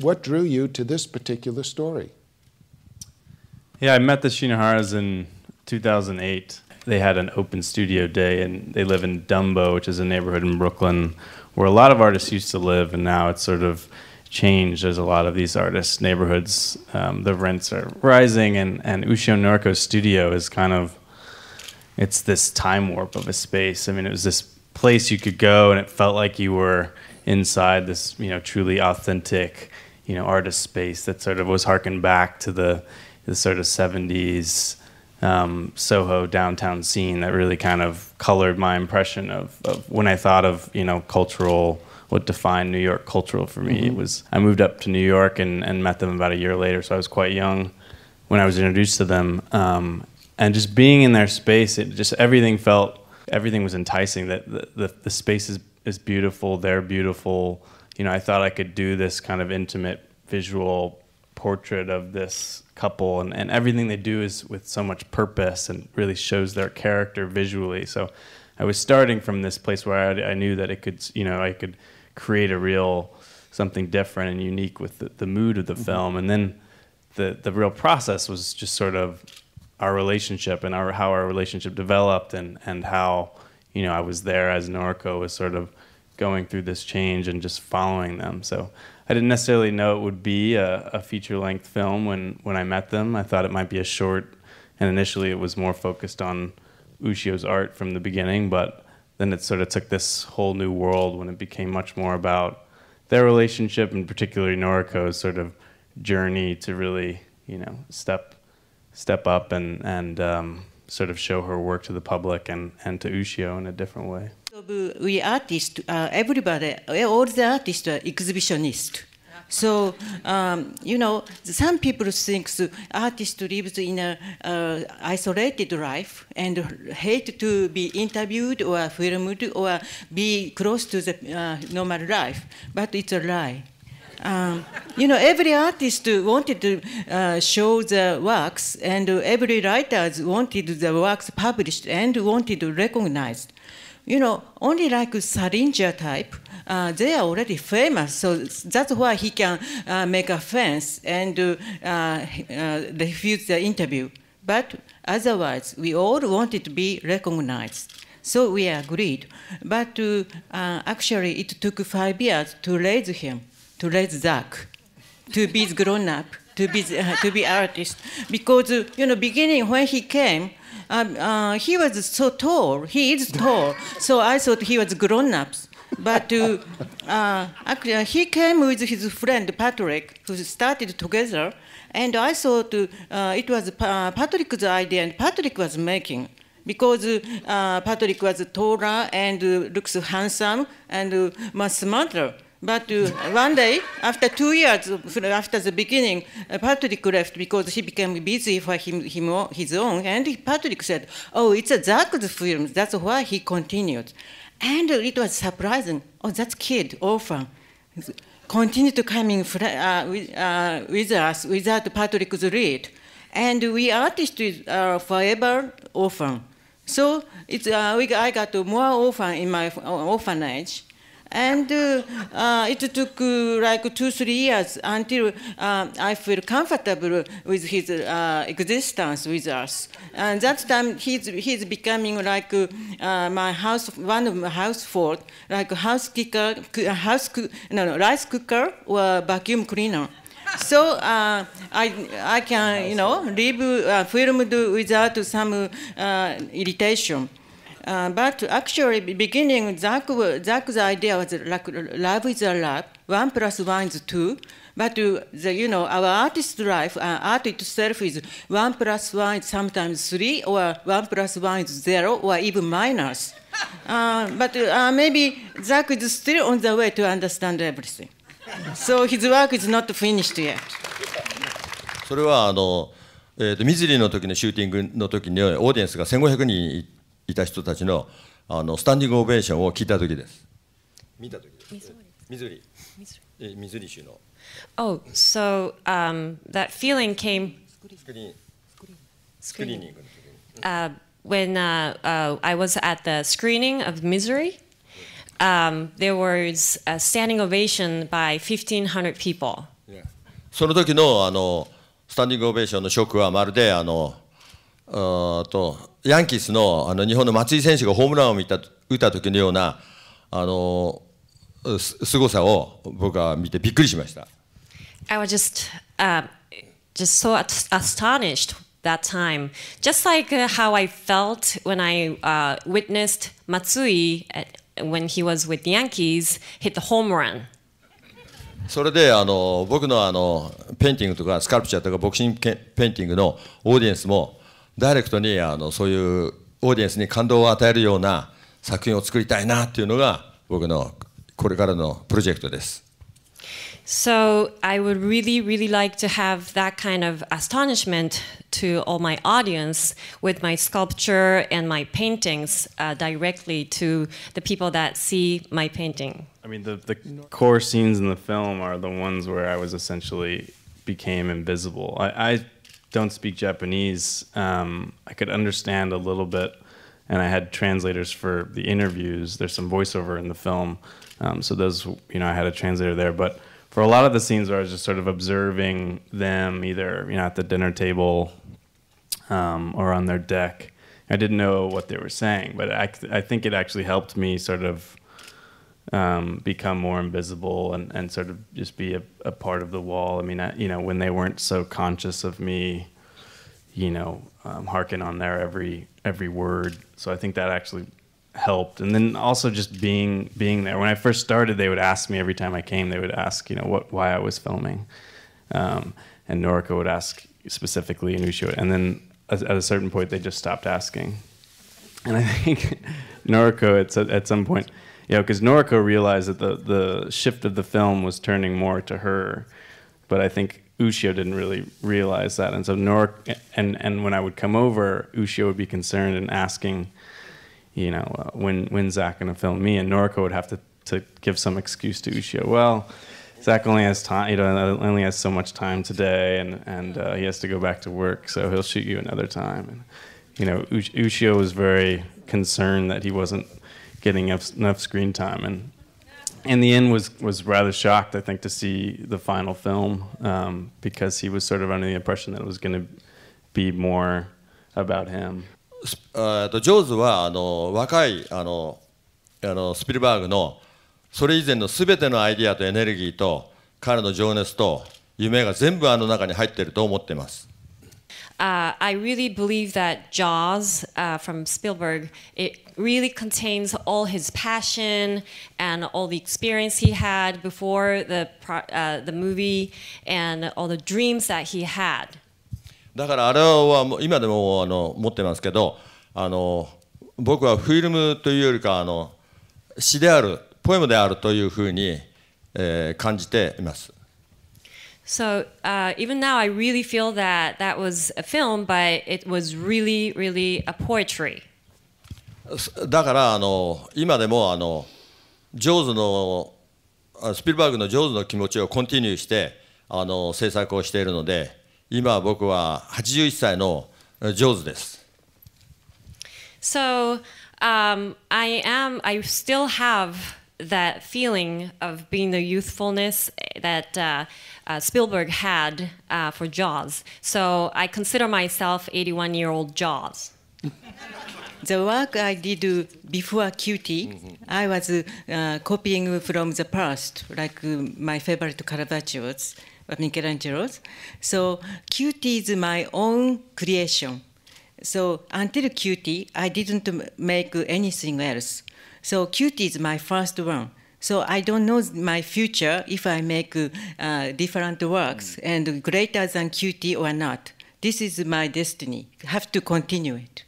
what drew you to this particular story? Yeah, I met the Shinoharas in 2008. They had an open studio day, and they live in Dumbo, which is a neighborhood in Brooklyn where a lot of artists used to live, and now it's sort of changed. There's a lot of these artists' neighborhoods. Um, the rents are rising, and and Ushio Noriko's studio is kind of it's this time warp of a space. I mean, it was this place you could go, and it felt like you were inside this you know truly authentic you know artist space that sort of was harkened back to the the sort of 70s um, Soho downtown scene that really kind of colored my impression of, of, when I thought of you know cultural what defined New York cultural for me. Mm-hmm. It was I moved up to New York and, and met them about a year later, so I was quite young when I was introduced to them. Um, and just being in their space, it just everything felt everything was enticing. That the, the, the space is, is beautiful, they're beautiful you know, I thought I could do this kind of intimate visual portrait of this couple and, and everything they do is with so much purpose and really shows their character visually. So I was starting from this place where I, I knew that it could, you know, I could create a real something different and unique with the, the mood of the mm-hmm. film. And then the, the real process was just sort of our relationship and our, how our relationship developed and, and how, you know, I was there as Norco was sort of – going through this change and just following them. So I didn't necessarily know it would be a, a feature length film when, when I met them. I thought it might be a short, and initially it was more focused on Ushio's art from the beginning, but then it sort of took this whole new world when it became much more about their relationship and particularly Noriko's sort of journey to really, you know, step step up and and um, sort of show her work to the public and and to Ushio in a different way of we artists, uh, everybody, all the artists are exhibitionists. So, um, you know, some people think the artist lives in an uh, isolated life and hate to be interviewed or filmed or be close to the uh, normal life, but it's a lie. Um, you know, every artist wanted to uh, show the works, and every writer wanted the works published and wanted recognized you know, only like Salinger type, uh, they are already famous. So that's why he can uh, make a fence and uh, uh, uh refuse the interview. But otherwise, we all wanted to be recognized. So we agreed. But uh, actually, it took five years to raise him, to raise Zach, to be grown up, to be, to be artist. Because, you know, beginning when he came, um, uh, he was so tall. He is tall. so I thought he was grown ups. But uh, uh actually, uh, he came with his friend Patrick, who started together. And I thought uh, it was Patrick's idea, and Patrick was making because Patrick was taller and looks handsome and much smarter. But uh, one day, after two years after the beginning, uh, Patrick left because he became busy for him, him his own. And Patrick said, "Oh, it's a Zach's film. That's why he continued." And it was surprising. Oh, that kid, orphan, continued to coming uh, with, uh, with us without Patrick's lead, and we artists are uh, forever orphan. So it's, uh, we, I got more orphan in my uh, orphanage and uh, it took uh, like two, three years until uh, I feel comfortable with his existence with us. And that time, he's, he's becoming like my house, one of my household, like house kicker, house, no, no, rice cooker or vacuum cleaner so uh, I, I can, you know, live uh, him without some uh, irritation. Uh, but actually, beginning, Zach, Zach's idea was like love is a love, one plus one is two. But uh, the, you know, our artist life, uh, art itself is one plus one is sometimes three, or one plus one is zero, or even minus. uh, but uh, maybe Zach is still on the way to understand everything. So his work is not finished yet. それはあの、えー、とミズリの時のシューティングの時にオーディエンスが1500人いて。いた人たちのあのスタンディングオベーションを聞いた時です。見た時です。ミズリ。ミズリ州の。Oh, so、um, that feeling came. スクリーン。スクリーニング。when uh, uh, I was at the screening of Misery, um, there was a standing ovation by 1,500 people. その時のあのスタンディングオベーションのショックはまるであのとヤンキースのあの日本の松井選手がホームランを見た打った時のようなあの凄さを僕は見てびっくりしました。I was just,、uh, just so astonished that time, just like how I felt when I、uh, witnessed Matsui when he was with the Yankees hit the home run. それであの僕のあのペインティングとかスカルプチャーとかボクシングペインティングのオーディエンスもダイレクトにあのそういうオーディエンスに感動を与えるような作品を作りたいなというのが僕のこれからのプロジェクトです。So I would really, really like to have that kind of astonishment to all my audience with my sculpture and my paintings uh, directly to the people that see my painting. I mean, the, the core scenes in the film are the ones where I was essentially became invisible. I, I don't speak Japanese, um, I could understand a little bit. And I had translators for the interviews. There's some voiceover in the film. Um, so those, you know, I had a translator there. But for a lot of the scenes where I was just sort of observing them either, you know, at the dinner table um, or on their deck, I didn't know what they were saying. But I, I think it actually helped me sort of um, become more invisible and, and sort of just be a, a part of the wall. I mean, I, you know, when they weren't so conscious of me, you know, um, on their every every word. So I think that actually helped. And then also just being being there. When I first started, they would ask me every time I came. They would ask, you know, what why I was filming, um, and Noriko would ask specifically Inushio. And then at a certain point, they just stopped asking. And I think Noriko at at some point you know, because Noriko realized that the the shift of the film was turning more to her, but I think Ushio didn't really realize that, and so Noriko, and and when I would come over, Ushio would be concerned and asking, you know, uh, when when Zach gonna film me, and Noriko would have to to give some excuse to Ushio. Well. Zach only has time, you know, only has so much time today, and and uh, he has to go back to work, so he'll shoot you another time. And you know, Ushio was very concerned that he wasn't getting enough screen time. And in the end, was was rather shocked, I think, to see the final film um, because he was sort of under the impression that it was going to be more about him. えっとジョーズはあの若いあのあのスピルバーグのそれ以前のすべてのアイディアとエネルギーと彼の情熱と夢が全部あの中に入っていると思ってます。Uh, I really believe that Jaws uh, from Spielberg it really contains all his passion and all the experience he had before the uh, the movie and all the dreams that he had. だからあれは今でもあの持ってますけど、あの僕はフィルムというよりかあの詩である、ポエムであるというふうに、えー、感じています。So uh, even now, I really feel that that was a film, but it was really, really a poetry. だからあの今でもあのジョーズのスピルバーグのジョーズの気持ちをコンティニューしてあの制作をしているので今僕は81歳のジョーズです。So、um, I am I still have that feeling of being the youthfulness that uh, uh, Spielberg had uh, for Jaws. So I consider myself 81 year old Jaws. the work I did before Cutie, mm -hmm. I was uh, copying from the past, like uh, my favorite Caravaggio's, Michelangelo's. So Cutie is my own creation. So until Qt, I didn't make anything else. So Qt is my first one. So I don't know my future if I make uh, different works mm. and greater than Qt or not. This is my destiny. Have to continue it.